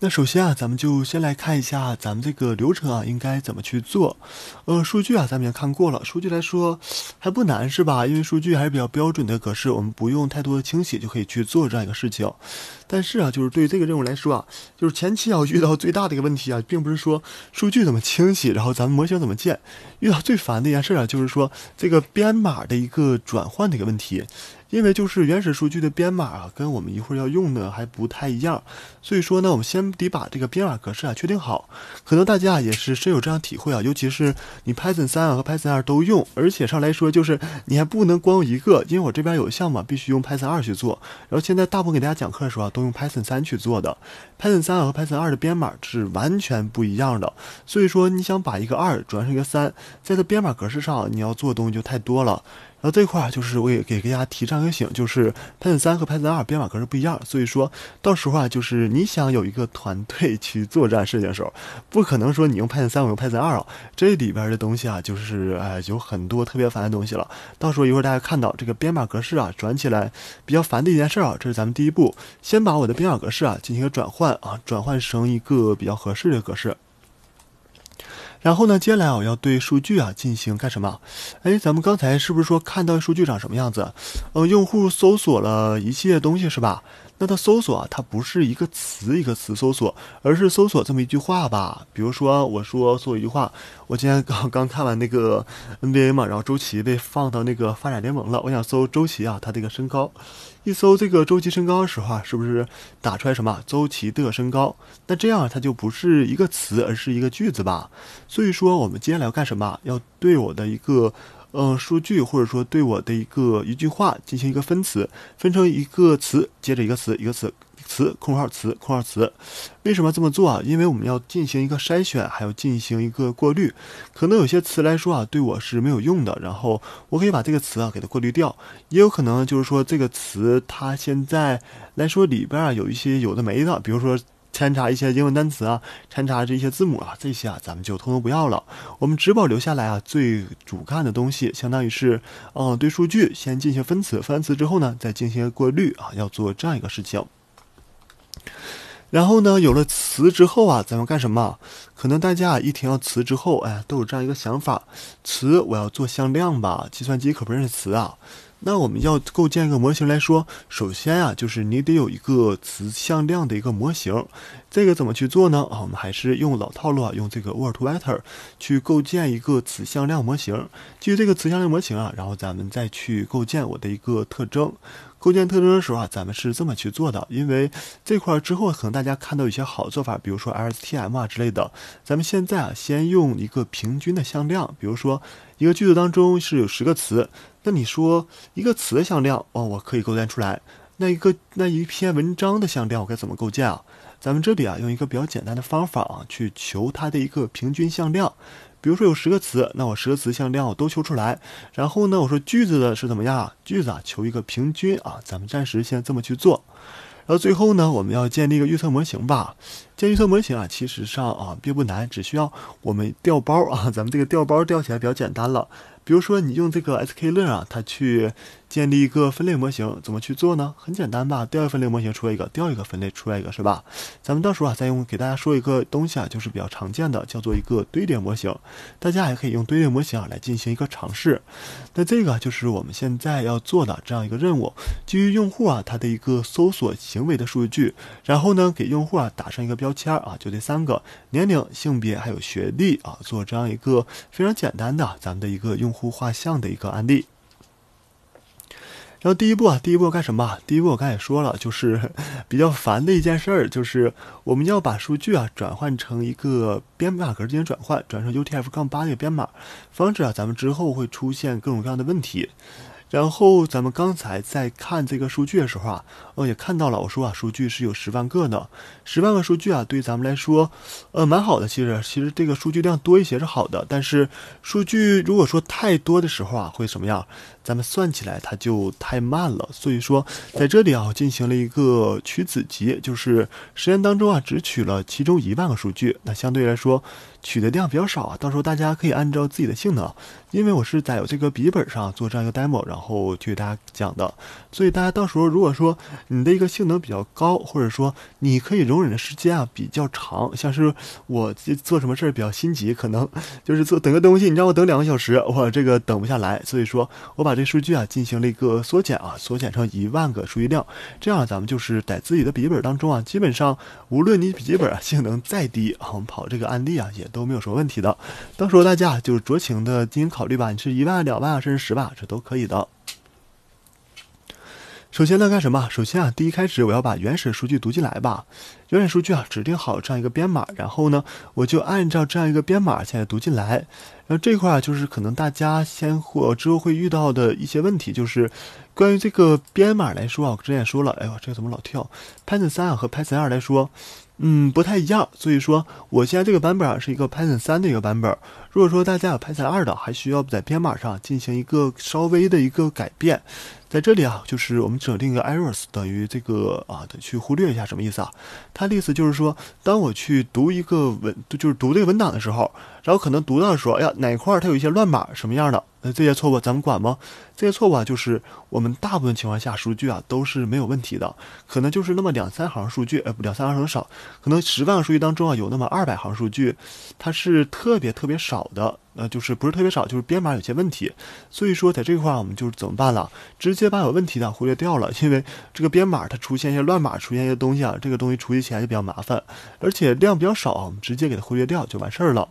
那首先啊，咱们就先来看一下咱们这个流程啊应该怎么去做。呃，数据啊，咱们也看过了，数据来说还不难是吧？因为数据还是比较标准的格式，我们不用太多的清洗就可以去做这样一个事情。但是啊，就是对于这个任务来说啊，就是前期要遇到最大的一个问题啊，并不是说数据怎么清洗，然后咱们模型怎么建，遇到最烦的一件事啊，就是说这个编码的一个转换的一个问题，因为就是原始数据的编码啊，跟我们一会儿要用的还不太一样，所以说呢，我们先得把这个编码格式啊确定好。可能大家也是深有这样体会啊，尤其是你 Python 三啊和 Python 二都用，而且上来说就是你还不能光用一个，因为我这边有项目必须用 Python 二去做，然后现在大部分给大家讲课的时候啊。都用 Python 三去做的，Python 三和 Python 二的编码是完全不一样的。所以说，你想把一个二转成一个三，在这编码格式上，你要做的东西就太多了。然后这块儿就是我也给给大家提上一个醒，就是 Python 三和 Python 二编码格式不一样，所以说到时候啊，就是你想有一个团队去作战事情的时候，不可能说你用 Python 三，我用 Python 二啊。这里边的东西啊，就是哎有很多特别烦的东西了。到时候一会儿大家看到这个编码格式啊，转起来比较烦的一件事啊，这是咱们第一步，先把我的编码格式啊进行一个转换啊，转换成一个比较合适的格式。然后呢？接下来我要对数据啊进行干什么？哎，咱们刚才是不是说看到数据长什么样子？呃，用户搜索了一系列东西是吧？那它搜索啊，它不是一个词一个词搜索，而是搜索这么一句话吧。比如说，我说搜一句话，我今天刚刚看完那个 NBA 嘛，然后周琦被放到那个发展联盟了，我想搜周琦啊，他这个身高。一搜这个周琦身高的时候啊，是不是打出来什么周琦的身高？那这样它就不是一个词，而是一个句子吧。所以说，我们接下来要干什么？要对我的一个。嗯，数据或者说对我的一个一句话进行一个分词，分成一个词，接着一个词，一个词，词，空号词，空号词。为什么这么做啊？因为我们要进行一个筛选，还要进行一个过滤。可能有些词来说啊，对我是没有用的，然后我可以把这个词啊给它过滤掉。也有可能就是说这个词它现在来说里边啊有一些有的没的，比如说。掺杂一些英文单词啊，掺杂这些字母啊，这些啊咱们就通通不要了。我们只保留下来啊最主干的东西，相当于是，嗯，对数据先进行分词，分词之后呢再进行过滤啊，要做这样一个事情。然后呢，有了词之后啊，咱们干什么？可能大家啊一听到词之后，哎都有这样一个想法：词我要做向量吧？计算机可不认识词啊。那我们要构建一个模型来说，首先啊，就是你得有一个词向量的一个模型，这个怎么去做呢？啊，我们还是用老套路啊，用这个 word to vector 去构建一个词向量模型。基于这个词向量模型啊，然后咱们再去构建我的一个特征。构建特征的时候啊，咱们是这么去做的，因为这块之后可能大家看到一些好做法，比如说 LSTM 啊之类的。咱们现在啊，先用一个平均的向量，比如说一个句子当中是有十个词，那你说一个词的向量哦，我可以构建出来。那一个那一篇文章的向量我该怎么构建？啊？咱们这里啊，用一个比较简单的方法啊，去求它的一个平均向量。比如说有十个词，那我十个词向量我都求出来，然后呢，我说句子的是怎么样？句子啊，求一个平均啊，咱们暂时先这么去做。然后最后呢，我们要建立一个预测模型吧。建预测模型啊，其实上啊并不难，只需要我们调包啊，咱们这个调包调起来比较简单了。比如说你用这个 SKlearn 啊，它去。建立一个分类模型，怎么去做呢？很简单吧，调一个分类模型出来一个，调一个分类出来一个是吧？咱们到时候啊，再用给大家说一个东西啊，就是比较常见的，叫做一个堆叠模型。大家还可以用堆叠模型啊来进行一个尝试。那这个就是我们现在要做的这样一个任务，基于用户啊他的一个搜索行为的数据，然后呢给用户啊打上一个标签啊，就这三个：年龄、性别还有学历啊，做这样一个非常简单的咱们的一个用户画像的一个案例。然后第一步啊，第一步干什么？第一步我刚才也说了，就是比较烦的一件事儿，就是我们要把数据啊转换成一个编码格进行转换，转成 UTF-8 那个编码，防止啊咱们之后会出现各种各样的问题。然后咱们刚才在看这个数据的时候啊，呃，也看到了，我说啊，数据是有十万个呢，十万个数据啊，对于咱们来说，呃，蛮好的。其实，其实这个数据量多一些是好的，但是数据如果说太多的时候啊，会什么样？咱们算起来它就太慢了，所以说在这里啊进行了一个取子集，就是实验当中啊只取了其中一万个数据，那相对来说取的量比较少啊。到时候大家可以按照自己的性能，因为我是在有这个笔记本上做这样一个 demo，然后去给大家讲的，所以大家到时候如果说你的一个性能比较高，或者说你可以容忍的时间啊比较长，像是我这做什么事儿比较心急，可能就是做等个东西，你让我等两个小时，我这个等不下来，所以说我把。这数据啊进行了一个缩减啊，缩减成一万个数据量，这样咱们就是在自己的笔记本当中啊，基本上无论你笔记本啊性能再低啊，跑这个案例啊也都没有什么问题的。到时候大家就酌情的进行考虑吧，你是一万、两万啊，甚至十万，这都可以的。首先呢，干什么？首先啊，第一开始我要把原始数据读进来吧。原始数据啊，指定好这样一个编码，然后呢，我就按照这样一个编码现在读进来。然后这块儿就是可能大家先或之后会遇到的一些问题，就是关于这个编码来说啊，之前说了，哎呦，这个怎么老跳？Python 3和 Python 2来说，嗯，不太一样。所以说，我现在这个版本啊是一个 Python 3的一个版本。如果说大家有 Python 2的，还需要在编码上进行一个稍微的一个改变。在这里啊，就是我们指定一个 errors 等于这个啊，去忽略一下什么意思啊？它的意思就是说，当我去读一个文，就是读这个文档的时候，然后可能读到的时候，哎呀，哪块它有一些乱码什么样的？呃，这些错误咱们管吗？这些错误啊，就是我们大部分情况下数据啊都是没有问题的，可能就是那么两三行数据，呃，两三行很少，可能十万个数据当中啊有那么二百行数据，它是特别特别少的。呃，就是不是特别少，就是编码有些问题，所以说在这块儿我们就是怎么办了？直接把有问题的忽略掉了，因为这个编码它出现一些乱码，出现一些东西啊，这个东西处理起来就比较麻烦，而且量比较少，我们直接给它忽略掉就完事儿了。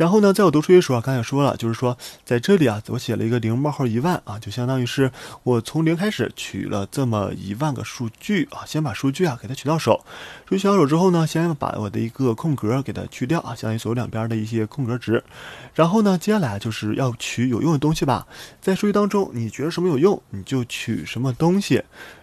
然后呢，在我读数据的时候啊，刚才说了，就是说在这里啊，我写了一个零冒号一万啊，就相当于是我从零开始取了这么一万个数据啊，先把数据啊给它取到手。数据取到手之后呢，先把我的一个空格给它去掉啊，相当于左右两边的一些空格值。然后呢，接下来就是要取有用的东西吧，在数据当中你觉得什么有用，你就取什么东西。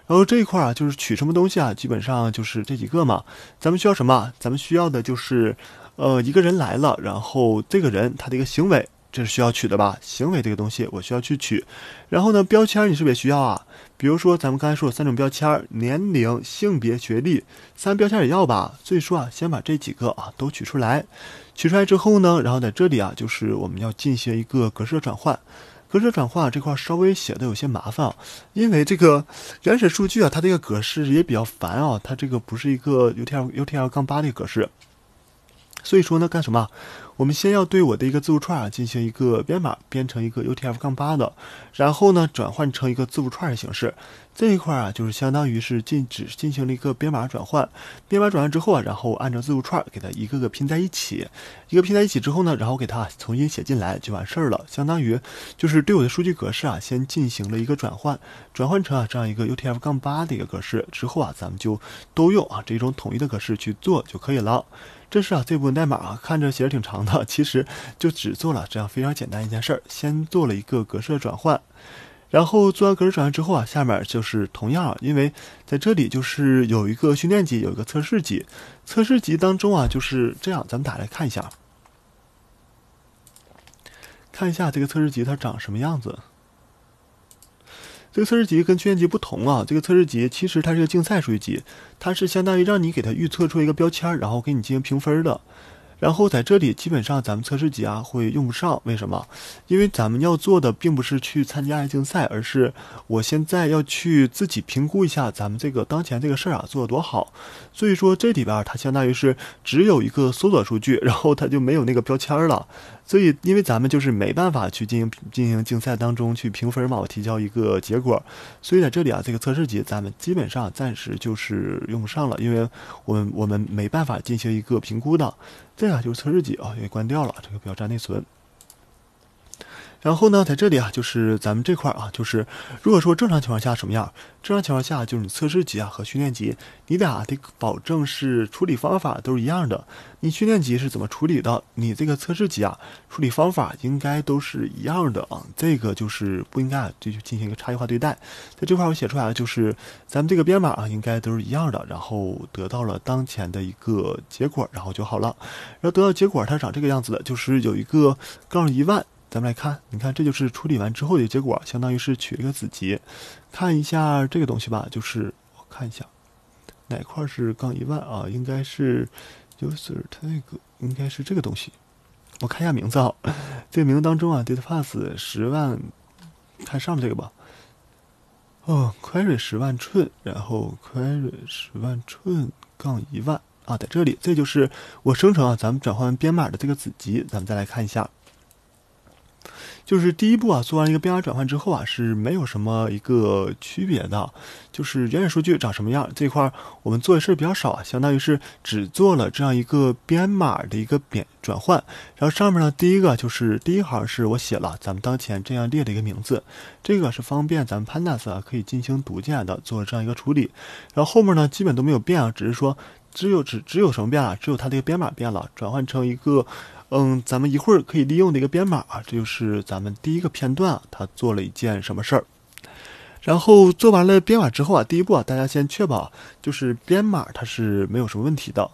然后这一块啊，就是取什么东西啊，基本上就是这几个嘛。咱们需要什么？咱们需要的就是。呃，一个人来了，然后这个人他的一个行为，这是需要取的吧？行为这个东西我需要去取，然后呢，标签你是不是也需要啊？比如说咱们刚才说的三种标签，年龄、性别、学历，三标签也要吧？所以说啊，先把这几个啊都取出来。取出来之后呢，然后在这里啊，就是我们要进行一个格式转换。格式转换这块稍微写的有些麻烦，因为这个原始数据啊，它这个格式也比较烦啊，它这个不是一个 UTL u t l 杠八的格式。所以说呢，干什么？我们先要对我的一个字符串啊进行一个编码，编成一个 UTF-8 的，然后呢转换成一个字符串的形式。这一块啊就是相当于是进只进行了一个编码转换，编码转换之后啊，然后按照字符串给它一个个拼在一起，一个拼在一起之后呢，然后给它重新写进来就完事儿了。相当于就是对我的数据格式啊先进行了一个转换，转换成啊这样一个 UTF-8 的一个格式之后啊，咱们就都用啊这种统一的格式去做就可以了。这是啊，这部分代码啊，看着写着挺长的，其实就只做了这样非常简单一件事儿，先做了一个格式转换，然后做完格式转换之后啊，下面就是同样，因为在这里就是有一个训练集，有一个测试集，测试集当中啊就是这样，咱们打来看一下，看一下这个测试集它长什么样子。这个测试集跟训练集不同啊。这个测试集其实它是个竞赛数据集，它是相当于让你给它预测出一个标签，然后给你进行评分的。然后在这里，基本上咱们测试集啊会用不上，为什么？因为咱们要做的并不是去参加竞赛，而是我现在要去自己评估一下咱们这个当前这个事儿啊做得多好。所以说这里边它相当于是只有一个搜索数据，然后它就没有那个标签了。所以因为咱们就是没办法去进行进行竞赛当中去评分嘛，我提交一个结果。所以在这里啊，这个测试集咱们基本上暂时就是用不上了，因为我们我们没办法进行一个评估的。这样就是测试机啊，也关掉了，这个比较占内存。然后呢，在这里啊，就是咱们这块啊，就是如果说正常情况下什么样？正常情况下，就是你测试集啊和训练集，你俩得保证是处理方法都是一样的。你训练集是怎么处理的，你这个测试集啊，处理方法应该都是一样的啊。这个就是不应该啊，就进行一个差异化对待。在这块我写出来了，就是咱们这个编码啊，应该都是一样的，然后得到了当前的一个结果，然后就好了。然后得到结果，它长这个样子的，就是有一个杠一万。咱们来看，你看这就是处理完之后的结果，相当于是取了一个子集。看一下这个东西吧，就是我看一下哪块是杠一万啊，应该是 user 那个，应该是这个东西。我看一下名字啊，这个名字当中啊，data pass 十万，看上面这个吧。哦，query 十万寸，然后 query 十万寸杠一万啊，在这里，这就是我生成啊，咱们转换编码的这个子集，咱们再来看一下。就是第一步啊，做完一个编码转换之后啊，是没有什么一个区别的，就是原始数据长什么样这块儿，我们做的儿比较少啊，相当于是只做了这样一个编码的一个变转换。然后上面呢，第一个就是第一行是我写了咱们当前这样列的一个名字，这个是方便咱们 pandas 啊可以进行读进的做这样一个处理。然后后面呢，基本都没有变啊，只是说。只有只只有什么变了？只有它这个编码变了，转换成一个，嗯，咱们一会儿可以利用的一个编码啊。这就是咱们第一个片段，它做了一件什么事儿？然后做完了编码之后啊，第一步啊，大家先确保就是编码它是没有什么问题的。